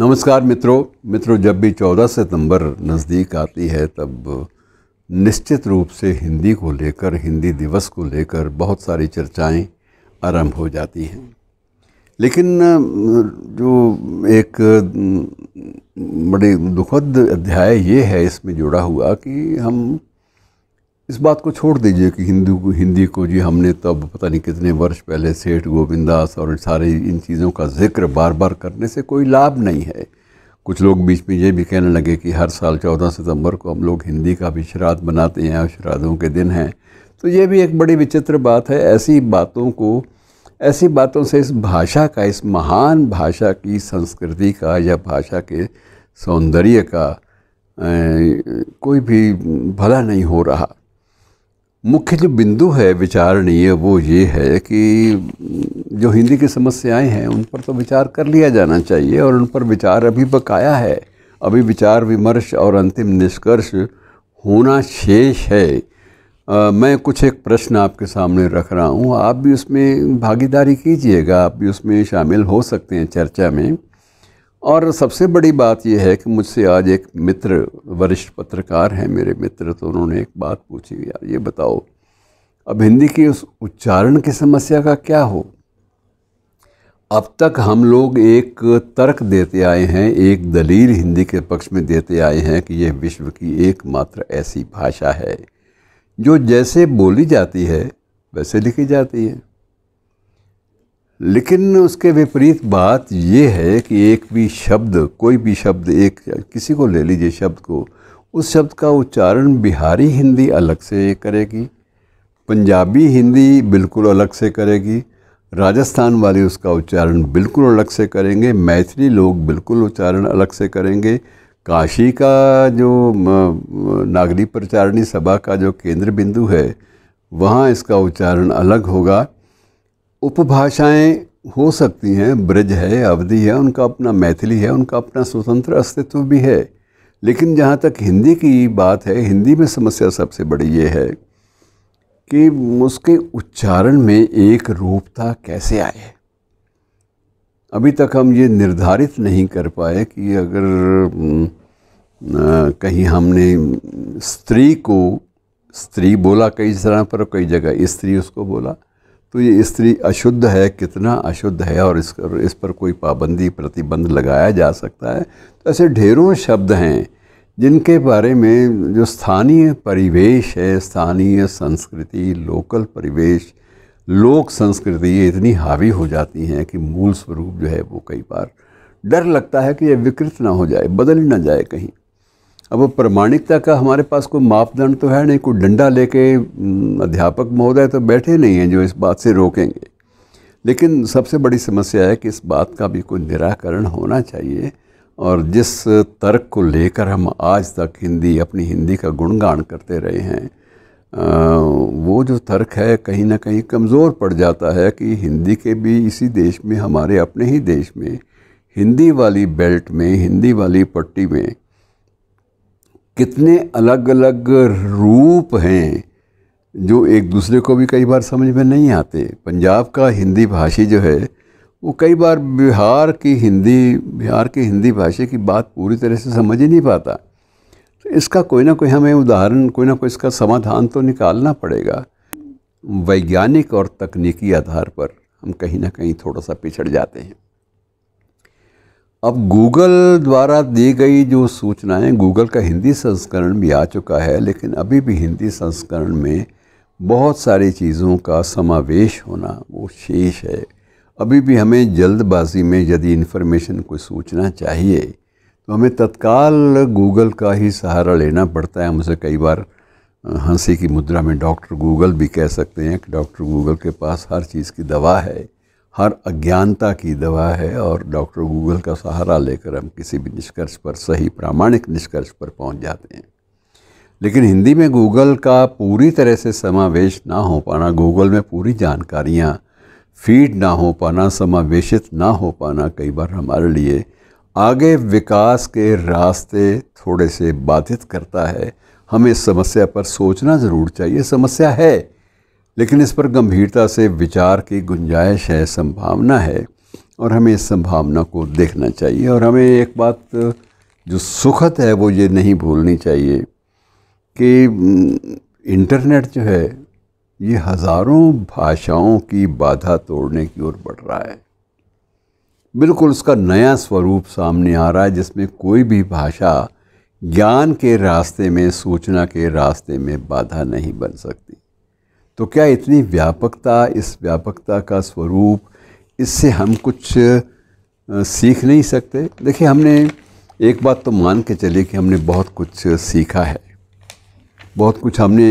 नमस्कार मित्रों मित्रों जब भी 14 सितंबर नज़दीक आती है तब निश्चित रूप से हिंदी को लेकर हिंदी दिवस को लेकर बहुत सारी चर्चाएं आरंभ हो जाती हैं लेकिन जो एक बड़े दुखद अध्याय ये है इसमें जुड़ा हुआ कि हम इस बात को छोड़ दीजिए कि हिंदू हिंदी को जी हमने तब पता नहीं कितने वर्ष पहले सेठ गोविंदास और सारे इन चीज़ों का जिक्र बार बार करने से कोई लाभ नहीं है कुछ लोग बीच में ये भी कहने लगे कि हर साल 14 सितंबर को हम लोग हिंदी का भी श्राद्ध बनाते हैं और श्राद्धों के दिन हैं तो ये भी एक बड़ी विचित्र बात है ऐसी बातों को ऐसी बातों से इस भाषा का इस महान भाषा की संस्कृति का या भाषा के सौंदर्य का ए, कोई भी भला नहीं हो रहा मुख्य जो बिंदु है विचारणीय वो ये है कि जो हिंदी की समस्याएं हैं उन पर तो विचार कर लिया जाना चाहिए और उन पर विचार अभी बकाया है अभी विचार विमर्श और अंतिम निष्कर्ष होना शेष है आ, मैं कुछ एक प्रश्न आपके सामने रख रहा हूँ आप भी उसमें भागीदारी कीजिएगा आप भी उसमें शामिल हो सकते हैं चर्चा में और सबसे बड़ी बात यह है कि मुझसे आज एक मित्र वरिष्ठ पत्रकार हैं मेरे मित्र तो उन्होंने एक बात पूछी यार ये बताओ अब हिंदी की उस उच्चारण की समस्या का क्या हो अब तक हम लोग एक तर्क देते आए हैं एक दलील हिंदी के पक्ष में देते आए हैं कि यह विश्व की एकमात्र ऐसी भाषा है जो जैसे बोली जाती है वैसे लिखी जाती है लेकिन उसके विपरीत बात यह है कि एक भी शब्द कोई भी शब्द एक किसी को ले लीजिए शब्द को उस शब्द का उच्चारण बिहारी हिंदी अलग से करेगी पंजाबी हिंदी बिल्कुल अलग से करेगी राजस्थान वाले उसका उच्चारण बिल्कुल अलग से करेंगे मैथिली लोग बिल्कुल उच्चारण अलग से करेंगे काशी का जो नागरी प्रचारणी सभा का जो केंद्र बिंदु है वहाँ इसका उच्चारण अलग होगा उपभाषाएं हो सकती हैं ब्रज है अवधि है उनका अपना मैथिली है उनका अपना स्वतंत्र अस्तित्व भी है लेकिन जहाँ तक हिंदी की बात है हिंदी में समस्या सबसे बड़ी ये है कि उसके उच्चारण में एक रूपता कैसे आए अभी तक हम ये निर्धारित नहीं कर पाए कि अगर कहीं हमने स्त्री को स्त्री बोला कई तरह पर कई जगह स्त्री उसको बोला तो ये स्त्री अशुद्ध है कितना अशुद्ध है और इस इस पर कोई पाबंदी प्रतिबंध लगाया जा सकता है तो ऐसे ढेरों शब्द हैं जिनके बारे में जो स्थानीय परिवेश है स्थानीय संस्कृति लोकल परिवेश लोक संस्कृति ये इतनी हावी हो जाती हैं कि मूल स्वरूप जो है वो कई बार डर लगता है कि ये विकृत ना हो जाए बदल ना जाए कहीं अब वो प्रमाणिकता का हमारे पास कोई मापदंड तो है नहीं कोई डंडा लेके अध्यापक महोदय तो बैठे नहीं हैं जो इस बात से रोकेंगे लेकिन सबसे बड़ी समस्या है कि इस बात का भी कोई निराकरण होना चाहिए और जिस तर्क को लेकर हम आज तक हिंदी अपनी हिंदी का गुणगान करते रहे हैं आ, वो जो तर्क है कहीं ना कहीं कमज़ोर पड़ जाता है कि हिंदी के भी इसी देश में हमारे अपने ही देश में हिंदी वाली बेल्ट में हिंदी वाली पट्टी में कितने अलग अलग रूप हैं जो एक दूसरे को भी कई बार समझ में नहीं आते पंजाब का हिंदी भाषी जो है वो कई बार बिहार की हिंदी बिहार की हिंदी भाषा की बात पूरी तरह से समझ ही नहीं पाता तो इसका कोई ना कोई हमें उदाहरण कोई ना कोई इसका समाधान तो निकालना पड़ेगा वैज्ञानिक और तकनीकी आधार पर हम कहीं ना कहीं थोड़ा सा पिछड़ जाते हैं अब गूगल द्वारा दी गई जो सूचनाएं गूगल का हिंदी संस्करण भी आ चुका है लेकिन अभी भी हिंदी संस्करण में बहुत सारी चीज़ों का समावेश होना वो शेष है अभी भी हमें जल्दबाजी में यदि इन्फॉर्मेशन कोई सूचना चाहिए तो हमें तत्काल गूगल का ही सहारा लेना पड़ता है मुझे कई बार हंसी की मुद्रा में डॉक्टर गूगल भी कह सकते हैं कि डॉक्टर गूगल के पास हर चीज़ की दवा है हर अज्ञानता की दवा है और डॉक्टर गूगल का सहारा लेकर हम किसी भी निष्कर्ष पर सही प्रामाणिक निष्कर्ष पर पहुंच जाते हैं लेकिन हिंदी में गूगल का पूरी तरह से समावेश ना हो पाना गूगल में पूरी जानकारियाँ फीड ना हो पाना समावेशित ना हो पाना कई बार हमारे लिए आगे विकास के रास्ते थोड़े से बाधित करता है हमें समस्या पर सोचना ज़रूर चाहिए समस्या है लेकिन इस पर गंभीरता से विचार की गुंजाइश है संभावना है और हमें इस संभावना को देखना चाहिए और हमें एक बात जो सुखद है वो ये नहीं भूलनी चाहिए कि हम्म, इंटरनेट जो है ये हज़ारों भाषाओं की बाधा तोड़ने की ओर बढ़ रहा है बिल्कुल उसका नया स्वरूप सामने आ रहा है जिसमें कोई भी भाषा ज्ञान के रास्ते में सूचना के रास्ते में बाधा नहीं बन सकती तो क्या इतनी व्यापकता इस व्यापकता का स्वरूप इससे हम कुछ सीख नहीं सकते देखिए हमने एक बात तो मान के चलिए कि हमने बहुत कुछ सीखा है बहुत कुछ हमने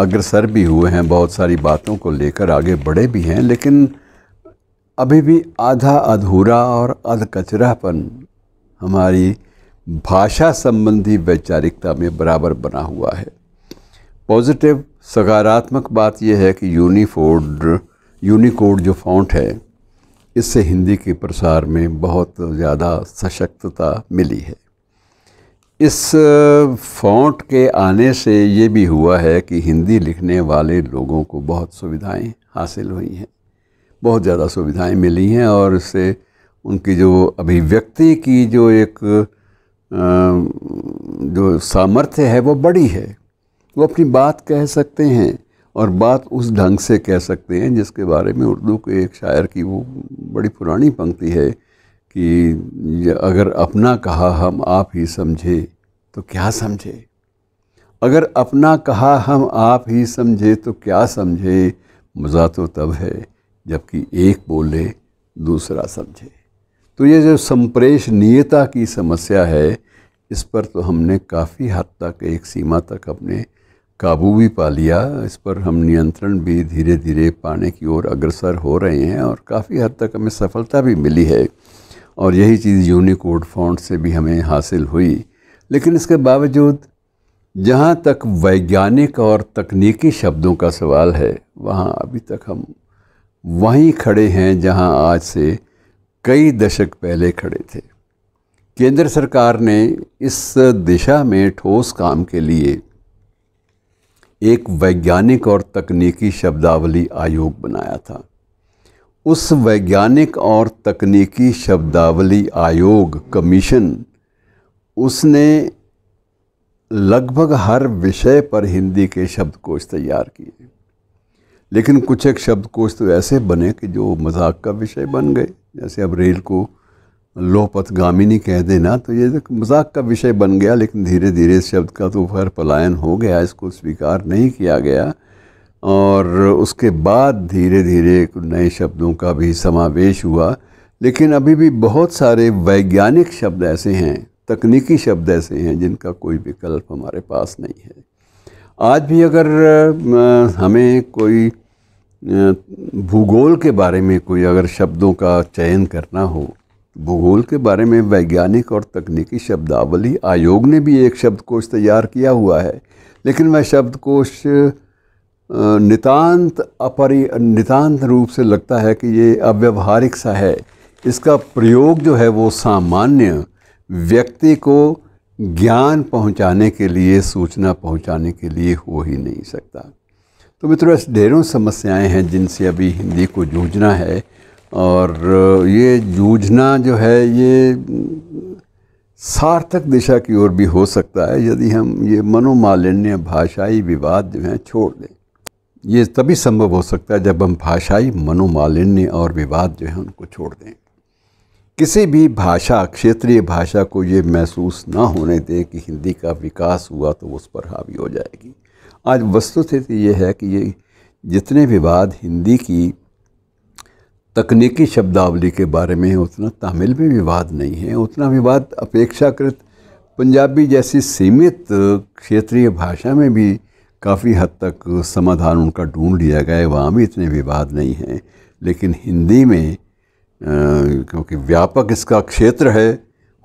अग्रसर भी हुए हैं बहुत सारी बातों को लेकर आगे बढ़े भी हैं लेकिन अभी भी आधा अधूरा और अध कचरापन हमारी भाषा संबंधी वैचारिकता में बराबर बना हुआ है पॉजिटिव सकारात्मक बात यह है कि यूनिफोड यूनिकोड जो फॉन्ट है इससे हिंदी के प्रसार में बहुत ज़्यादा सशक्तता मिली है इस फॉन्ट के आने से ये भी हुआ है कि हिंदी लिखने वाले लोगों को बहुत सुविधाएं हासिल हुई हैं बहुत ज़्यादा सुविधाएं मिली हैं और इससे उनकी जो अभिव्यक्ति की जो एक जो सामर्थ्य है वो बड़ी है वो अपनी बात कह सकते हैं और बात उस ढंग से कह सकते हैं जिसके बारे में उर्दू के एक शायर की वो बड़ी पुरानी पंक्ति है कि अगर अपना कहा हम आप ही समझे तो क्या समझे अगर अपना कहा हम आप ही समझे तो क्या समझे मज़ा तो तब है जबकि एक बोले दूसरा समझे तो ये जो नियता की समस्या है इस पर तो हमने काफ़ी हद तक एक सीमा तक अपने काबू भी पा लिया इस पर हम नियंत्रण भी धीरे धीरे पाने की ओर अग्रसर हो रहे हैं और काफ़ी हद तक हमें सफलता भी मिली है और यही चीज़ यूनिकोड फॉन्ट से भी हमें हासिल हुई लेकिन इसके बावजूद जहाँ तक वैज्ञानिक और तकनीकी शब्दों का सवाल है वहाँ अभी तक हम वहीं खड़े हैं जहाँ आज से कई दशक पहले खड़े थे केंद्र सरकार ने इस दिशा में ठोस काम के लिए एक वैज्ञानिक और तकनीकी शब्दावली आयोग बनाया था उस वैज्ञानिक और तकनीकी शब्दावली आयोग कमीशन उसने लगभग हर विषय पर हिंदी के शब्दकोश तैयार किए लेकिन कुछ एक शब्दकोश तो ऐसे बने कि जो मजाक का विषय बन गए जैसे अब रेल को गामिनी कह देना तो ये मजाक का विषय बन गया लेकिन धीरे धीरे इस शब्द का तो खैर पलायन हो गया इसको स्वीकार नहीं किया गया और उसके बाद धीरे धीरे नए शब्दों का भी समावेश हुआ लेकिन अभी भी बहुत सारे वैज्ञानिक शब्द ऐसे हैं तकनीकी शब्द ऐसे हैं जिनका कोई विकल्प हमारे पास नहीं है आज भी अगर हमें कोई भूगोल के बारे में कोई अगर शब्दों का चयन करना हो भूगोल के बारे में वैज्ञानिक और तकनीकी शब्दावली आयोग ने भी एक शब्दकोश तैयार किया हुआ है लेकिन वह शब्दकोश नितांत अपरि नितांत रूप से लगता है कि ये अव्यवहारिक सा है इसका प्रयोग जो है वो सामान्य व्यक्ति को ज्ञान पहुंचाने के लिए सूचना पहुंचाने के लिए हो ही नहीं सकता तो मित्रों ऐसी ढेरों समस्याएं हैं जिनसे अभी हिंदी को जूझना है और ये जूझना जो है ये सार्थक दिशा की ओर भी हो सकता है यदि हम ये मनोमालिन्य भाषाई विवाद जो हैं छोड़ दें ये तभी संभव हो सकता है जब हम भाषाई मनोमालिन्य और विवाद जो हैं उनको छोड़ दें किसी भी भाषा क्षेत्रीय भाषा को ये महसूस ना होने दें कि हिंदी का विकास हुआ तो उस पर हावी हो जाएगी आज वस्तुस्थिति ये है कि ये जितने विवाद हिंदी की तकनीकी शब्दावली के बारे में उतना तमिल में विवाद नहीं है उतना विवाद अपेक्षाकृत पंजाबी जैसी सीमित क्षेत्रीय भाषा में भी काफ़ी हद तक समाधान उनका ढूंढ लिया गया है वहाँ भी इतने विवाद नहीं हैं लेकिन हिंदी में आ, क्योंकि व्यापक इसका क्षेत्र है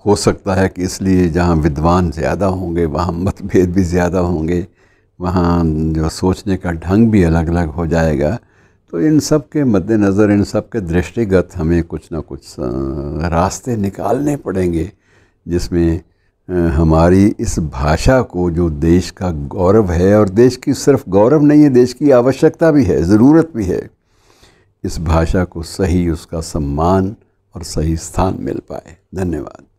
हो सकता है कि इसलिए जहाँ विद्वान ज़्यादा होंगे वहाँ मतभेद भी ज़्यादा होंगे वहाँ जो सोचने का ढंग भी अलग अलग हो जाएगा तो इन सब के मद्देनज़र इन सब के दृष्टिगत हमें कुछ ना कुछ रास्ते निकालने पड़ेंगे जिसमें हमारी इस भाषा को जो देश का गौरव है और देश की सिर्फ गौरव नहीं है देश की आवश्यकता भी है ज़रूरत भी है इस भाषा को सही उसका सम्मान और सही स्थान मिल पाए धन्यवाद